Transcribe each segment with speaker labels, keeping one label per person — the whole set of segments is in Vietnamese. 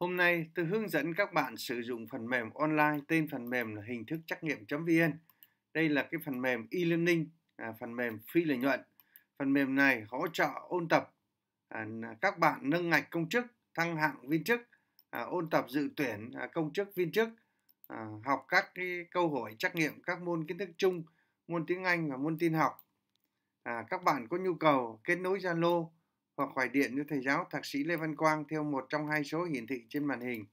Speaker 1: Hôm nay tôi hướng dẫn các bạn sử dụng phần mềm online tên phần mềm là hình thức trắc nghiệm.vn. Đây là cái phần mềm e-learning, à, phần mềm phi lợi nhuận. Phần mềm này hỗ trợ ôn tập à, các bạn nâng ngạch công chức, thăng hạng viên chức, à, ôn tập dự tuyển à, công chức viên chức, à, học các cái câu hỏi trắc nghiệm các môn kiến thức chung, môn tiếng Anh và môn tin học. À, các bạn có nhu cầu kết nối Zalo hoặc gọi điện cho thầy giáo thạc sĩ Lê Văn Quang theo một trong hai số hiển thị trên màn hình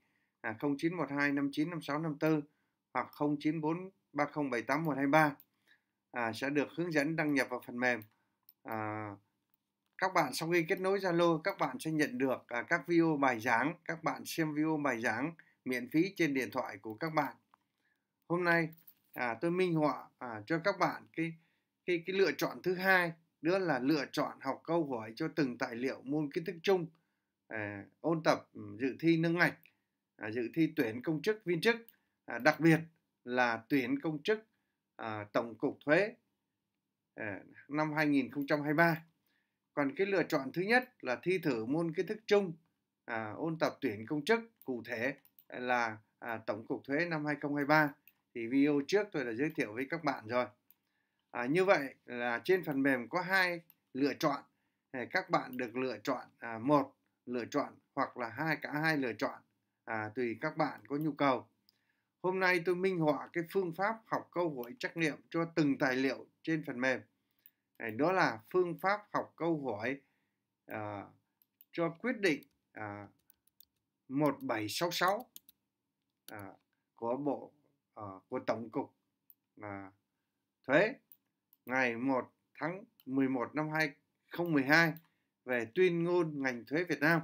Speaker 1: là 0912 595654 hoặc 094 3078123 à, sẽ được hướng dẫn đăng nhập vào phần mềm. À, các bạn sau khi kết nối Zalo, các bạn sẽ nhận được à, các video bài giảng, các bạn xem video bài giảng miễn phí trên điện thoại của các bạn. Hôm nay à, tôi minh họa à, cho các bạn cái cái cái lựa chọn thứ hai nữa là lựa chọn học câu hỏi cho từng tài liệu môn kiến thức chung à, ôn tập ừ, dự thi nâng ngạch à, dự thi tuyển công chức viên chức à, đặc biệt là tuyển công chức à, tổng cục thuế à, năm 2023 còn cái lựa chọn thứ nhất là thi thử môn kiến thức chung à, ôn tập tuyển công chức cụ thể là à, tổng cục thuế năm 2023 thì video trước tôi đã giới thiệu với các bạn rồi à, như vậy là trên phần mềm có hai lựa chọn à, các bạn được lựa chọn à, một lựa chọn hoặc là hai cả hai lựa chọn à, tùy các bạn có nhu cầu hôm nay tôi minh họa cái phương pháp học câu hỏi trắc nghiệm cho từng tài liệu trên phần mềm đó là phương pháp học câu hỏi à, cho quyết định à, 1766 à, của bộ à, của tổng cục à, thuế ngày 1 tháng 11 năm 2012 về tuyên ngôn ngành thuế Việt Nam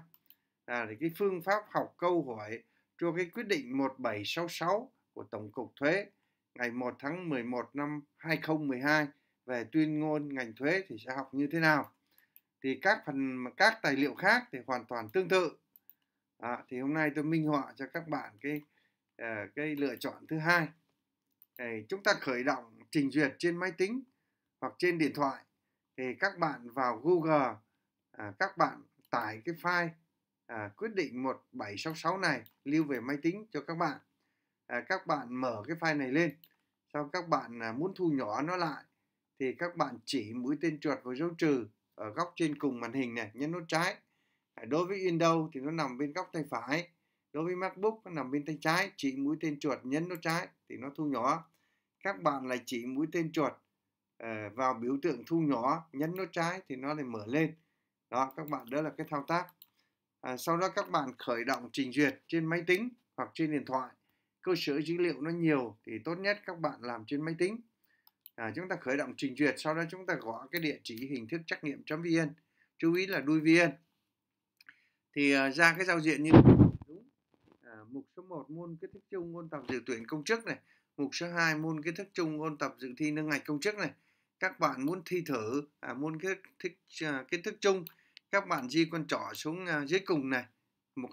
Speaker 1: là cái phương pháp học câu hỏi cho cái quyết định 1766 của Tổng cục Thuế ngày 1 tháng 11 năm 2012 về tuyên ngôn ngành thuế thì sẽ học như thế nào thì các phần các tài liệu khác thì hoàn toàn tương tự à, thì hôm nay tôi minh họa cho các bạn cái ờ, cái lựa chọn thứ hai thì chúng ta khởi động trình duyệt trên máy tính hoặc trên điện thoại thì các bạn vào Google à, các bạn tải cái file à, quyết định 1766 này lưu về máy tính cho các bạn à, các bạn mở cái file này lên sau các bạn à, muốn thu nhỏ nó lại thì các bạn chỉ mũi tên chuột vào dấu trừ ở góc trên cùng màn hình này nhấn nút trái à, đối với Windows thì nó nằm bên góc tay phải đối với MacBook nó nằm bên tay trái chỉ mũi tên chuột nhấn nút trái thì nó thu nhỏ các bạn lại chỉ mũi tên chuột Ờ, vào biểu tượng thu nhỏ nhấn nút trái thì nó lại mở lên đó các bạn đó là cái thao tác à, sau đó các bạn khởi động trình duyệt trên máy tính hoặc trên điện thoại cơ sở dữ liệu nó nhiều thì tốt nhất các bạn làm trên máy tính à, chúng ta khởi động trình duyệt sau đó chúng ta gõ cái địa chỉ hình thức trắc nghiệm vn chú ý là đuôi vn thì à, ra cái giao diện như đúng à, mục số 1 môn kiến thức chung ôn tập dự tuyển công chức này mục số 2 môn kiến thức chung ôn tập dự thi nâng ngạch công chức này các bạn muốn thi thử à, môn kiến thức à, kiến thức chung các bạn di con trỏ xuống à, dưới cùng này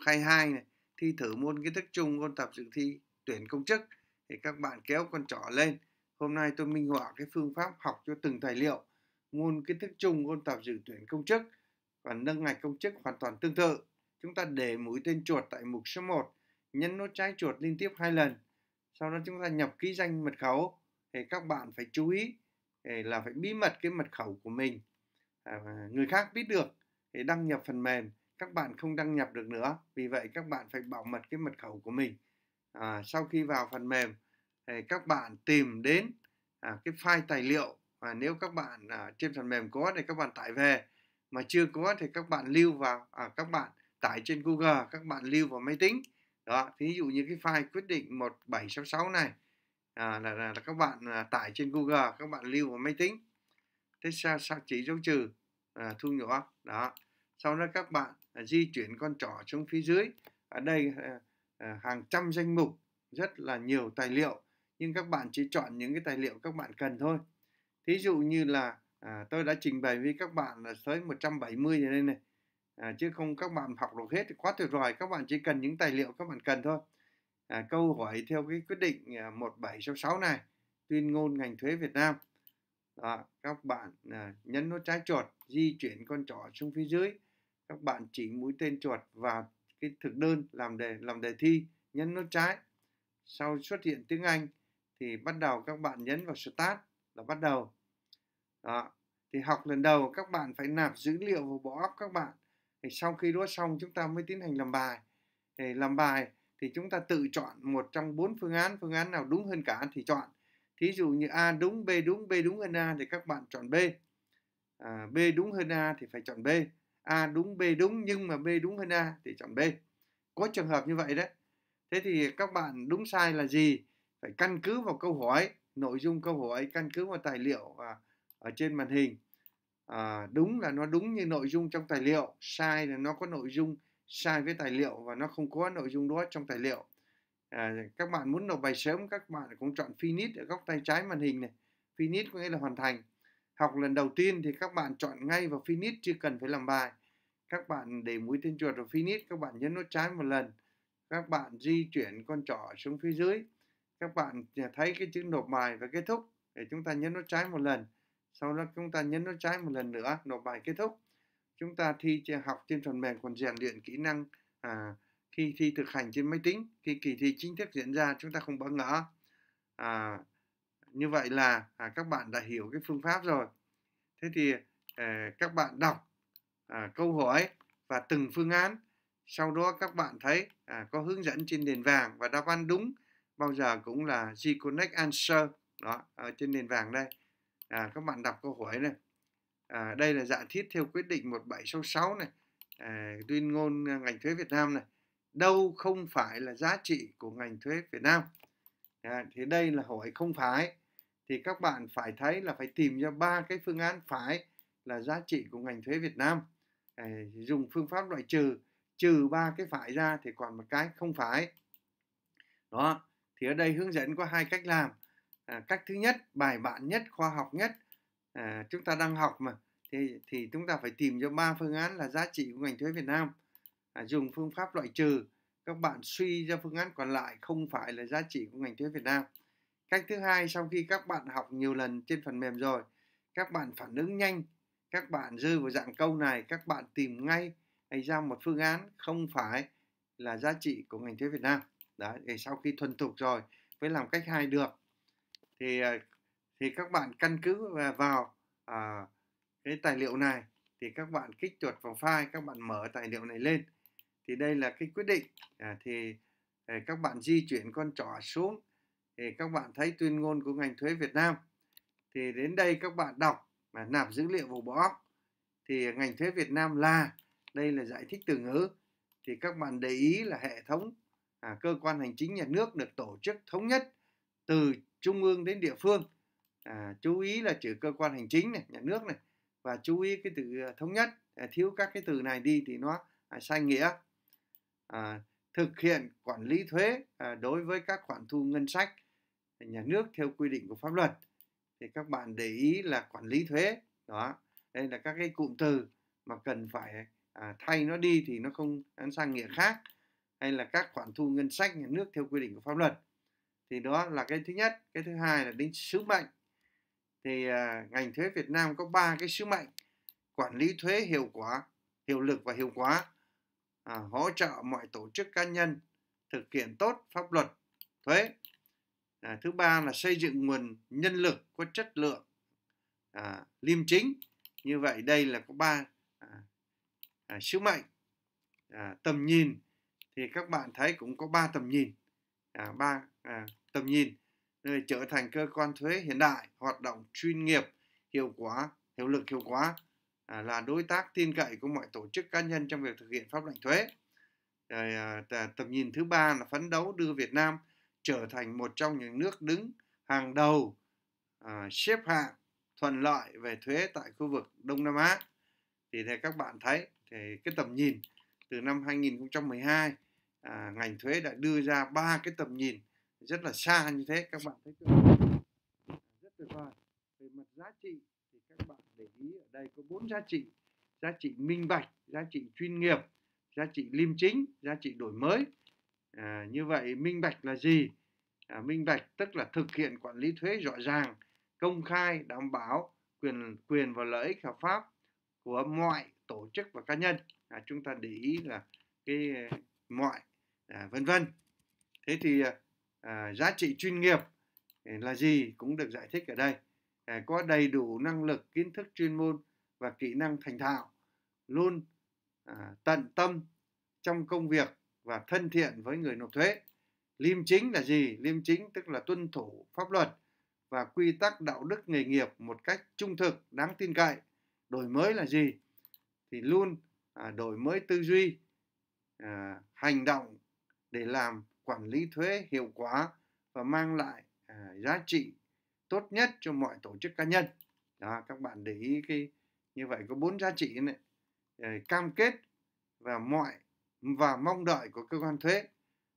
Speaker 1: hai hai này thi thử môn kiến thức chung ôn tập dự thi tuyển công chức thì các bạn kéo con trỏ lên hôm nay tôi minh họa cái phương pháp học cho từng tài liệu môn kiến thức chung ôn tập dự tuyển công chức và nâng ngạch công chức hoàn toàn tương tự chúng ta để mũi tên chuột tại mục số 1 nhấn nút trái chuột liên tiếp hai lần sau đó chúng ta nhập ký danh mật khẩu thì các bạn phải chú ý là phải bí mật cái mật khẩu của mình à, người khác biết được để đăng nhập phần mềm các bạn không đăng nhập được nữa vì vậy các bạn phải bảo mật cái mật khẩu của mình à, sau khi vào phần mềm thì các bạn tìm đến à, cái file tài liệu và nếu các bạn à, trên phần mềm có thì các bạn tải về mà chưa có thì các bạn lưu vào à, các bạn tải trên Google các bạn lưu vào máy tính đó ví dụ như cái file quyết định 1766 này à, là, là, là các bạn à, tải trên Google các bạn lưu vào máy tính thế sao, sao chỉ dấu trừ à, thu nhỏ đó sau đó các bạn à, di chuyển con trỏ xuống phía dưới ở đây à, à, hàng trăm danh mục rất là nhiều tài liệu nhưng các bạn chỉ chọn những cái tài liệu các bạn cần thôi thí dụ như là à, tôi đã trình bày với các bạn là tới 170 giờ đây này à, chứ không các bạn học được hết thì quá tuyệt vời các bạn chỉ cần những tài liệu các bạn cần thôi à, câu hỏi theo cái quyết định 1766 à, này tuyên ngôn ngành thuế Việt Nam đó, các bạn à, nhấn nút trái chuột di chuyển con trỏ xuống phía dưới các bạn chỉ mũi tên chuột vào cái thực đơn làm đề làm đề thi nhấn nút trái sau xuất hiện tiếng Anh thì bắt đầu các bạn nhấn vào start là bắt đầu đó. thì học lần đầu các bạn phải nạp dữ liệu vào bộ óc các bạn thì sau khi đó xong chúng ta mới tiến hành làm bài thì làm bài thì chúng ta tự chọn một trong bốn phương án phương án nào đúng hơn cả thì chọn thí dụ như a đúng b đúng b đúng hơn a thì các bạn chọn b à, b đúng hơn a thì phải chọn b a đúng b đúng nhưng mà b đúng hơn a thì chọn b có trường hợp như vậy đấy thế thì các bạn đúng sai là gì phải căn cứ vào câu hỏi nội dung câu hỏi căn cứ vào tài liệu à, ở trên màn hình à, đúng là nó đúng như nội dung trong tài liệu sai là nó có nội dung sai với tài liệu và nó không có nội dung đó trong tài liệu à, các bạn muốn nộp bài sớm các bạn cũng chọn finish ở góc tay trái màn hình này finish có nghĩa là hoàn thành học lần đầu tiên thì các bạn chọn ngay vào finish chưa cần phải làm bài các bạn để mũi tên chuột vào finish các bạn nhấn nút trái một lần các bạn di chuyển con trỏ xuống phía dưới các bạn à, thấy cái chữ nộp bài và kết thúc để chúng ta nhấn nút trái một lần sau đó chúng ta nhấn nút trái một lần nữa nộp bài kết thúc chúng ta thi học trên phần mềm còn rèn luyện kỹ năng à, khi thi thực hành trên máy tính khi kỳ thi chính thức diễn ra chúng ta không bỡ ngỡ à, như vậy là à, các bạn đã hiểu cái phương pháp rồi thế thì à, các bạn đọc à, câu hỏi và từng phương án sau đó các bạn thấy à, có hướng dẫn trên nền vàng và đáp án đúng bao giờ cũng là G-Connect Answer đó ở trên nền vàng đây à, các bạn đọc câu hỏi này à, đây là giả thiết theo quyết định 1766 này à, tuyên ngôn à, ngành thuế Việt Nam này đâu không phải là giá trị của ngành thuế Việt Nam à, thì đây là hỏi không phải thì các bạn phải thấy là phải tìm ra ba cái phương án phải là giá trị của ngành thuế Việt Nam à, dùng phương pháp loại trừ trừ ba cái phải ra thì còn một cái không phải đó thì ở đây hướng dẫn có hai cách làm à, cách thứ nhất bài bản nhất khoa học nhất à, chúng ta đang học mà thì thì chúng ta phải tìm cho ba phương án là giá trị của ngành thuế Việt Nam à, dùng phương pháp loại trừ các bạn suy ra phương án còn lại không phải là giá trị của ngành thuế Việt Nam cách thứ hai sau khi các bạn học nhiều lần trên phần mềm rồi các bạn phản ứng nhanh các bạn rơi vào dạng câu này các bạn tìm ngay hay ra một phương án không phải là giá trị của ngành thuế Việt Nam đấy sau khi thuần thục rồi mới làm cách hai được thì ờ, thì các bạn căn cứ vào à, cái tài liệu này thì các bạn kích chuột vào file các bạn mở tài liệu này lên thì đây là cái quyết định à, thì, thì à, các bạn di chuyển con trỏ xuống thì các bạn thấy tuyên ngôn của ngành thuế Việt Nam thì đến đây các bạn đọc mà nạp dữ liệu vào bộ óc thì ngành thuế Việt Nam là đây là giải thích từ ngữ thì các bạn để ý là hệ thống à, cơ quan hành chính nhà nước được tổ chức thống nhất từ trung ương đến địa phương à, chú ý là chữ cơ quan hành chính này nhà nước này và chú ý cái từ à, thống nhất à, thiếu các cái từ này đi thì nó à, sai nghĩa à, thực hiện quản lý thuế à, đối với các khoản thu ngân sách nhà nước theo quy định của pháp luật thì các bạn để ý là quản lý thuế đó đây là các cái cụm từ mà cần phải à, thay nó đi thì nó không à, nó sang nghĩa khác hay là các khoản thu ngân sách nhà nước theo quy định của pháp luật thì đó là cái thứ nhất cái thứ hai là đến sứ mệnh thì à, ngành thuế Việt Nam có ba cái sứ mệnh quản lý thuế hiệu quả hiệu lực và hiệu quả à, hỗ trợ mọi tổ chức cá nhân thực hiện tốt pháp luật thuế à, thứ ba là xây dựng nguồn nhân lực có chất lượng à, liêm chính như vậy đây là có ba à, à, sứ mệnh à, tầm nhìn thì các bạn thấy cũng có ba tầm nhìn à, ba à, tầm nhìn rồi trở thành cơ quan thuế hiện đại hoạt động chuyên nghiệp hiệu quả hiệu lực hiệu quả à, là đối tác tin cậy của mọi tổ chức cá nhân trong việc thực hiện pháp lệnh thuế rồi à, tầm nhìn thứ ba là phấn đấu đưa Việt Nam trở thành một trong những nước đứng hàng đầu à, xếp hạng thuận lợi về thuế tại khu vực Đông Nam Á thì theo các bạn thấy thì cái tầm nhìn từ năm 2012 à, ngành thuế đã đưa ra ba cái tầm nhìn rất là xa như thế các bạn thấy chưa? rất tuyệt vời về mặt giá trị thì các bạn để ý ở đây có bốn giá trị giá trị minh bạch giá trị chuyên nghiệp giá trị liêm chính giá trị đổi mới à, như vậy minh bạch là gì à, minh bạch tức là thực hiện quản lý thuế rõ ràng công khai đảm bảo quyền quyền và lợi ích hợp pháp của mọi tổ chức và cá nhân à, chúng ta để ý là cái à, mọi à, vân vân thế thì à, à, giá trị chuyên nghiệp ừ, là gì cũng được giải thích ở đây à, có đầy đủ năng lực kiến thức chuyên môn và kỹ năng thành thạo luôn à, tận tâm trong công việc và thân thiện với người nộp thuế liêm chính là gì liêm chính tức là tuân thủ pháp luật và quy tắc đạo đức nghề nghiệp một cách trung thực đáng tin cậy đổi mới là gì thì luôn à, đổi mới tư duy à, hành động để làm quản lý thuế hiệu quả và mang lại à, giá trị tốt nhất cho mọi tổ chức cá nhân đó các bạn để ý cái như vậy có bốn giá trị này à, cam kết và mọi và mong đợi của cơ quan thuế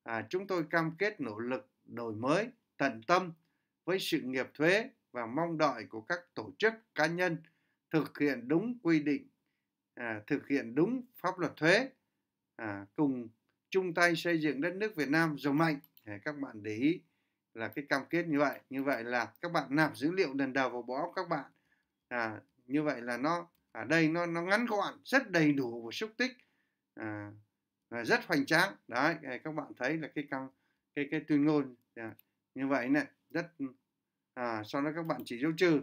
Speaker 1: à, chúng tôi cam kết nỗ lực đổi mới tận tâm với sự nghiệp thuế và mong đợi của các tổ chức cá nhân thực hiện đúng quy định à, thực hiện đúng pháp luật thuế à, cùng chung tay xây dựng đất nước Việt Nam giàu mạnh các bạn để ý là cái cam kết như vậy như vậy là các bạn nạp dữ liệu lần đầu vào bộ óc các bạn à, như vậy là nó ở đây nó nó ngắn gọn rất đầy đủ và xúc tích à, rất hoành tráng đấy các bạn thấy là cái cam cái cái tuyên ngôn à, như vậy này rất à, sau đó các bạn chỉ dấu trừ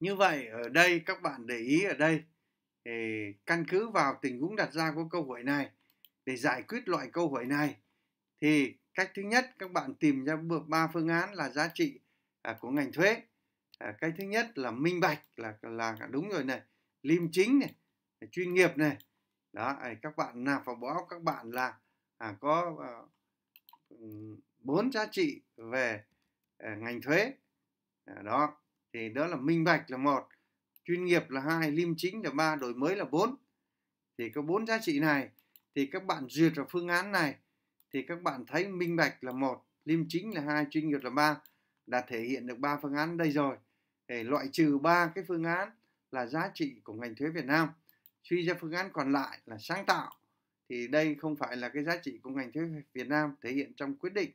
Speaker 1: như vậy ở đây các bạn để ý ở đây thì căn cứ vào tình huống đặt ra của câu hỏi này để giải quyết loại câu hỏi này thì cách thứ nhất các bạn tìm ra ba phương án là giá trị à, của ngành thuế à, cách thứ nhất là minh bạch là là đúng rồi này liêm chính này à, chuyên nghiệp này đó các bạn nạp vào báo các bạn là à, có bốn giá trị về ngành thuế đó thì đó là minh bạch là một chuyên nghiệp là hai liêm chính là ba đổi mới là bốn thì có bốn giá trị này thì các bạn duyệt vào phương án này thì các bạn thấy minh bạch là một liêm chính là hai chuyên nghiệp là ba đã thể hiện được ba phương án đây rồi để loại trừ ba cái phương án là giá trị của ngành thuế Việt Nam suy ra phương án còn lại là sáng tạo thì đây không phải là cái giá trị của ngành thuế Việt Nam thể hiện trong quyết định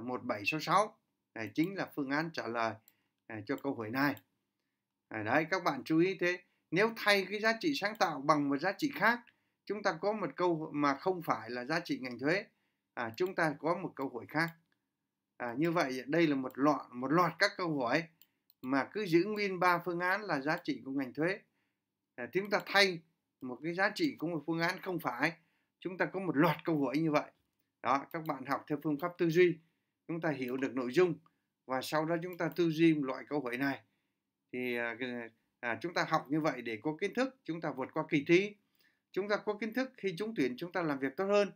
Speaker 1: 1766 à, này chính là phương án trả lời à, cho câu hỏi này à, đấy các bạn chú ý thế nếu thay cái giá trị sáng tạo bằng một giá trị khác chúng ta có một câu mà không phải là giá trị ngành thuế à, chúng ta có một câu hỏi khác à, như vậy đây là một loạt một loạt các câu hỏi mà cứ giữ nguyên ba phương án là giá trị của ngành thuế à, chúng ta thay một cái giá trị của một phương án không phải chúng ta có một loạt câu hỏi như vậy đó các bạn học theo phương pháp tư duy chúng ta hiểu được nội dung và sau đó chúng ta tư duy loại câu hỏi này thì à, à, chúng ta học như vậy để có kiến thức chúng ta vượt qua kỳ thi chúng ta có kiến thức khi trúng tuyển chúng ta làm việc tốt hơn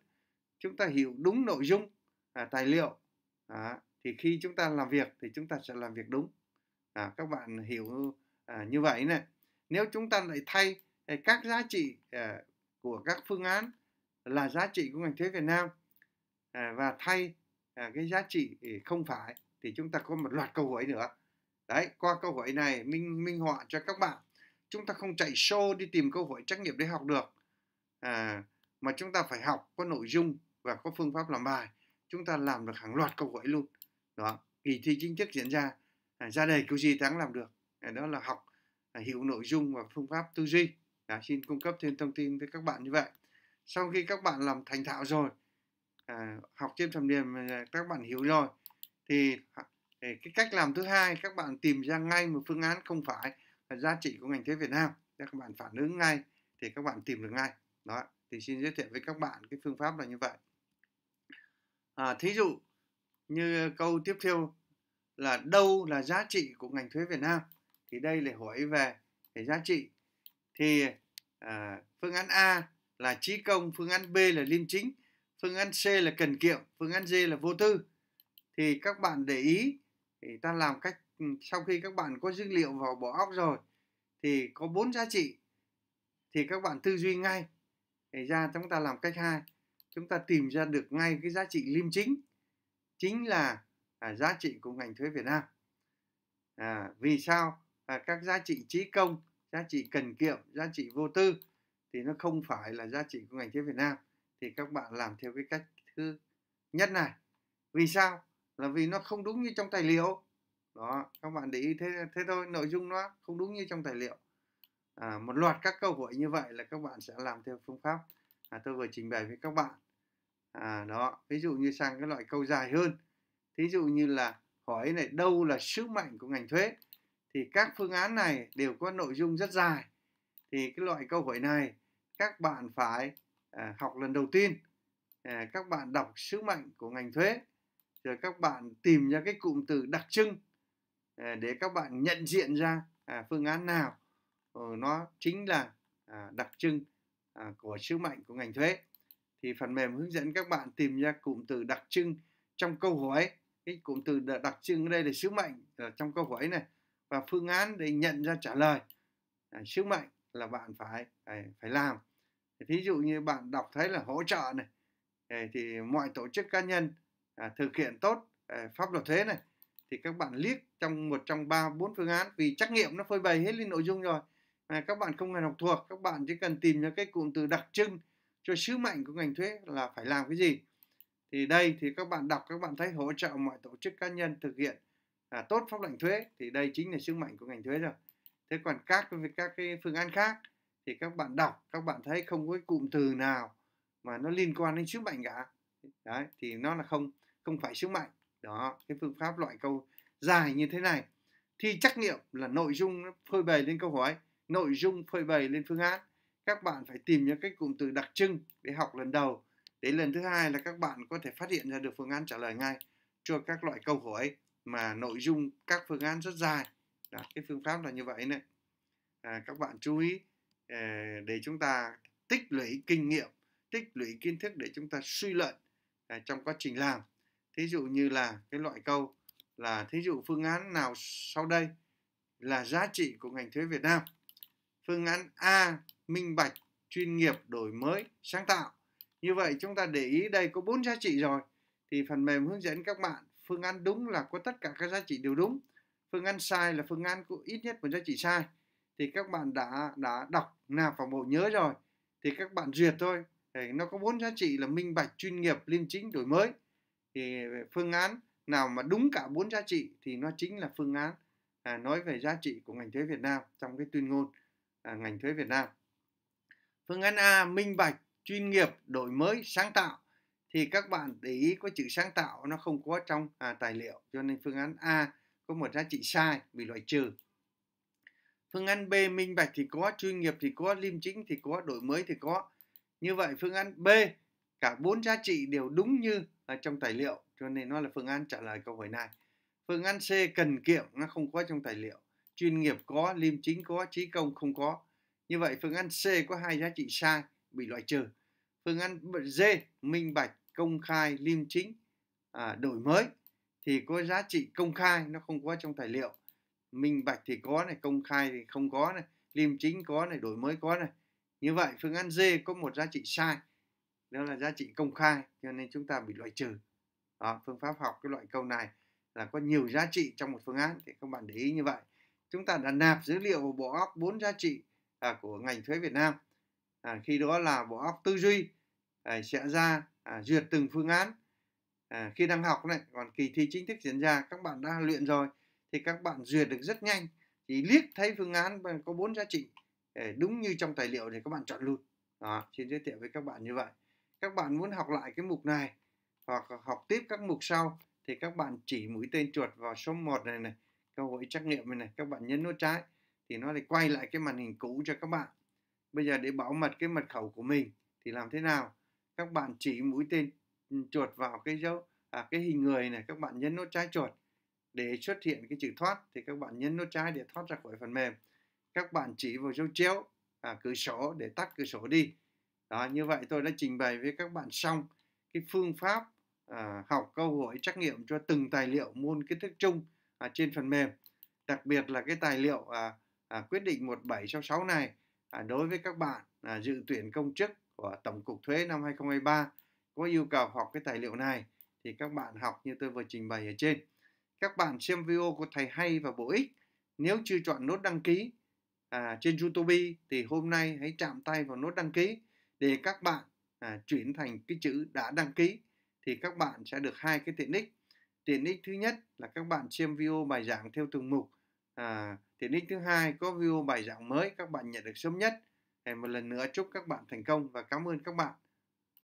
Speaker 1: chúng ta hiểu đúng nội dung à, tài liệu à, thì khi chúng ta làm việc thì chúng ta sẽ làm việc đúng à, các bạn hiểu à, như vậy này nếu chúng ta lại thay à, các giá trị à, của các phương án là giá trị của ngành thuế Việt Nam à, và thay à, cái giá trị à, không phải thì chúng ta có một loạt câu hỏi nữa đấy qua câu hỏi này minh minh họa cho các bạn chúng ta không chạy show đi tìm câu hỏi trách nhiệm để học được à, mà chúng ta phải học có nội dung và có phương pháp làm bài chúng ta làm được hàng loạt câu hỏi luôn đó kỳ thi chính thức diễn ra à, ra đề câu gì thắng làm được à, đó là học à, hiểu nội dung và phương pháp tư duy đã xin cung cấp thêm thông tin với các bạn như vậy sau khi các bạn làm thành thạo rồi à, học trên phần mềm các bạn hiểu rồi à, thì cái cách làm thứ hai các bạn tìm ra ngay một phương án không phải là giá trị của ngành thuế Việt Nam các bạn phản ứng ngay thì các bạn tìm được ngay đó thì xin giới thiệu với các bạn cái phương pháp là như vậy à, thí dụ như câu tiếp theo là đâu là giá trị của ngành thuế Việt Nam thì đây là hỏi về cái giá trị thì à, phương án A là trí công phương án B là liêm chính phương án C là cần kiệm phương án D là vô tư thì các bạn để ý thì ta làm cách sau khi các bạn có dữ liệu vào bỏ óc rồi thì có bốn giá trị thì các bạn tư duy ngay thì ra chúng ta làm cách hai chúng ta tìm ra được ngay cái giá trị liêm chính chính là à, giá trị của ngành thuế Việt Nam à, vì sao à, các giá trị trí công giá trị cần kiệm giá trị vô tư thì nó không phải là giá trị của ngành thuế Việt Nam thì các bạn làm theo cái cách thứ nhất này vì sao là vì nó không đúng như trong tài liệu đó các bạn để ý thế thế thôi nội dung nó không đúng như trong tài liệu à, một loạt các câu hỏi như vậy là các bạn sẽ làm theo phương pháp à, tôi vừa trình bày với các bạn à, đó ví dụ như sang cái loại câu dài hơn thí dụ như là hỏi này đâu là sức mạnh của ngành thuế thì các phương án này đều có nội dung rất dài thì cái loại câu hỏi này các bạn phải à, học lần đầu tiên à, các bạn đọc sứ mệnh của ngành thuế rồi các bạn tìm ra cái cụm từ đặc trưng à, để các bạn nhận diện ra à, phương án nào Ờ, nó chính là à, đặc trưng à, của sứ mệnh của ngành thuế thì phần mềm hướng dẫn các bạn tìm ra cụm từ đặc trưng trong câu hỏi cái cụm từ đặc trưng ở đây là sứ mệnh là ờ, trong câu hỏi này và phương án để nhận ra trả lời à, sứ mệnh là bạn phải phải, à, phải làm thí dụ như bạn đọc thấy là hỗ trợ này thì mọi tổ chức cá nhân à, thực hiện tốt à, pháp luật thuế này thì các bạn liếc trong một trong ba bốn phương án vì trắc nghiệm nó phơi bày hết lên nội dung rồi à, các bạn không cần học thuộc các bạn chỉ cần tìm ra cái cụm từ đặc trưng cho sứ mệnh của ngành thuế là phải làm cái gì thì đây thì các bạn đọc các bạn thấy hỗ trợ mọi tổ chức cá nhân thực hiện à, tốt pháp lệnh thuế thì đây chính là sứ mệnh của ngành thuế rồi thế còn các các cái phương án khác thì các bạn đọc các bạn thấy không có cái cụm từ nào mà nó liên quan đến sứ mệnh cả đấy thì nó là không không phải sứ mệnh đó cái phương pháp loại câu dài như thế này thi trắc nghiệm là nội dung nó phơi bày lên câu hỏi nội dung phơi bày lên phương án các bạn phải tìm những cái cụm từ đặc trưng để học lần đầu để lần thứ hai là các bạn có thể phát hiện ra được phương án trả lời ngay cho các loại câu hỏi mà nội dung các phương án rất dài Đó, cái phương pháp là như vậy này à, các bạn chú ý à, để chúng ta tích lũy kinh nghiệm tích lũy kiến thức để chúng ta suy luận à, trong quá trình làm thí dụ như là cái loại câu là thí dụ phương án nào sau đây là giá trị của ngành thuế Việt Nam Phương án A minh bạch, chuyên nghiệp, đổi mới, sáng tạo. Như vậy chúng ta để ý đây có bốn giá trị rồi thì phần mềm hướng dẫn các bạn phương án đúng là có tất cả các giá trị đều đúng. Phương án sai là phương án có ít nhất một giá trị sai thì các bạn đã đã đọc nạp vào bộ nhớ rồi thì các bạn duyệt thôi. Thì nó có bốn giá trị là minh bạch, chuyên nghiệp, liêm chính, đổi mới. Thì phương án nào mà đúng cả bốn giá trị thì nó chính là phương án à, nói về giá trị của ngành thuế Việt Nam trong cái tuyên ngôn À, ngành thuế Việt Nam. Phương án A minh bạch, chuyên nghiệp, đổi mới, sáng tạo thì các bạn để ý có chữ sáng tạo nó không có trong à, tài liệu cho nên phương án A có một giá trị sai bị loại trừ. Phương án B minh bạch thì có, chuyên nghiệp thì có, liêm chính thì có, đổi mới thì có. Như vậy phương án B cả bốn giá trị đều đúng như ở trong tài liệu cho nên nó là phương án trả lời câu hỏi này. Phương án C cần kiệm nó không có trong tài liệu chuyên nghiệp có, liêm chính có, trí công không có. Như vậy phương án C có hai giá trị sai bị loại trừ. Phương án D minh bạch, công khai, liêm chính, à, đổi mới thì có giá trị công khai nó không có trong tài liệu. Minh bạch thì có này, công khai thì không có này, liêm chính có này, đổi mới có này. Như vậy phương án D có một giá trị sai. Đó là giá trị công khai cho nên chúng ta bị loại trừ. Đó, phương pháp học cái loại câu này là có nhiều giá trị trong một phương án thì các bạn để ý như vậy chúng ta đã nạp dữ liệu vào bộ óc bốn giá trị à, của ngành thuế Việt Nam à, khi đó là bộ óc tư duy à, sẽ ra à, duyệt từng phương án à, khi đang học này còn kỳ thi chính thức diễn ra các bạn đã luyện rồi thì các bạn duyệt được rất nhanh chỉ liếc thấy phương án có bốn giá trị à, đúng như trong tài liệu thì các bạn chọn luôn đó xin giới thiệu với các bạn như vậy các bạn muốn học lại cái mục này hoặc học tiếp các mục sau thì các bạn chỉ mũi tên chuột vào số 1 này này câu hỏi trắc nghiệm này, này các bạn nhấn nút trái thì nó lại quay lại cái màn hình cũ cho các bạn bây giờ để bảo mật cái mật khẩu của mình thì làm thế nào các bạn chỉ mũi tên ừ, chuột vào cái dấu à, cái hình người này các bạn nhấn nút trái chuột để xuất hiện cái chữ thoát thì các bạn nhấn nút trái để thoát ra khỏi phần mềm các bạn chỉ vào dấu chéo à, cửa sổ để tắt cửa sổ đi đó như vậy tôi đã trình bày với các bạn xong cái phương pháp à, học câu hỏi trắc nghiệm cho từng tài liệu môn kiến thức chung à, trên phần mềm đặc biệt là cái tài liệu à, à, quyết định 1766 này à, đối với các bạn à, dự tuyển công chức của Tổng cục Thuế năm 2023 có yêu cầu học cái tài liệu này thì các bạn học như tôi vừa trình bày ở trên. Các bạn xem video của thầy hay và bổ ích. Nếu chưa chọn nốt đăng ký à, trên YouTube thì hôm nay hãy chạm tay vào nốt đăng ký để các bạn à, chuyển thành cái chữ đã đăng ký thì các bạn sẽ được hai cái tiện ích Tiện ích thứ nhất là các bạn xem video bài giảng theo từng mục. À, tiện ích thứ hai có video bài giảng mới các bạn nhận được sớm nhất. Một lần nữa chúc các bạn thành công và cảm ơn các bạn.